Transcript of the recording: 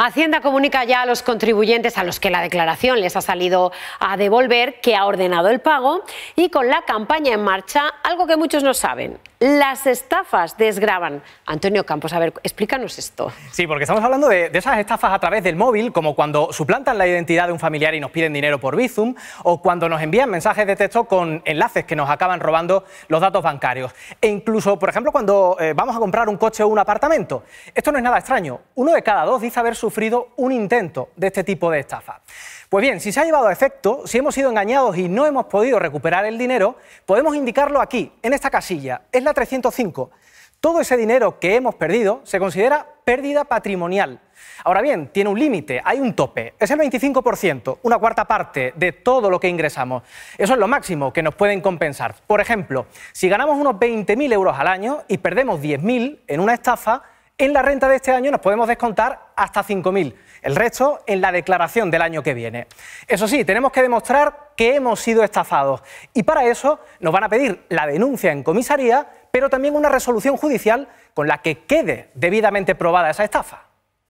Hacienda comunica ya a los contribuyentes a los que la declaración les ha salido a devolver que ha ordenado el pago y con la campaña en marcha, algo que muchos no saben, las estafas desgraban. Antonio Campos, a ver, explícanos esto. Sí, porque estamos hablando de, esas estafas a través del móvil, como cuando suplantan la identidad de un familiar y nos piden dinero por Bizum, o cuando nos envían mensajes de texto con enlaces que nos acaban robando los datos bancarios. E incluso, por ejemplo, cuando eh, vamos a comprar un coche o un apartamento. Esto no es nada extraño. Uno de cada dos dice haber sufrido un intento de este tipo de estafa. Pues bien, si se ha llevado a efecto, si hemos sido engañados y no hemos podido recuperar el dinero, podemos indicarlo aquí, en esta casilla. 305. Todo ese dinero que hemos perdido se considera pérdida patrimonial. Ahora bien, tiene un límite, hay un tope. Es el 25%, una cuarta parte de todo lo que ingresamos. Eso es lo máximo que nos pueden compensar. Por ejemplo, si ganamos unos 20.000 euros al año y perdemos 10.000 en una estafa, en la renta de este año nos podemos descontar hasta 5.000, el resto en la declaración del año que viene. Eso sí, tenemos que demostrar que hemos sido estafados y para eso nos van a pedir la denuncia en comisaría, pero también una resolución judicial con la que quede debidamente probada esa estafa.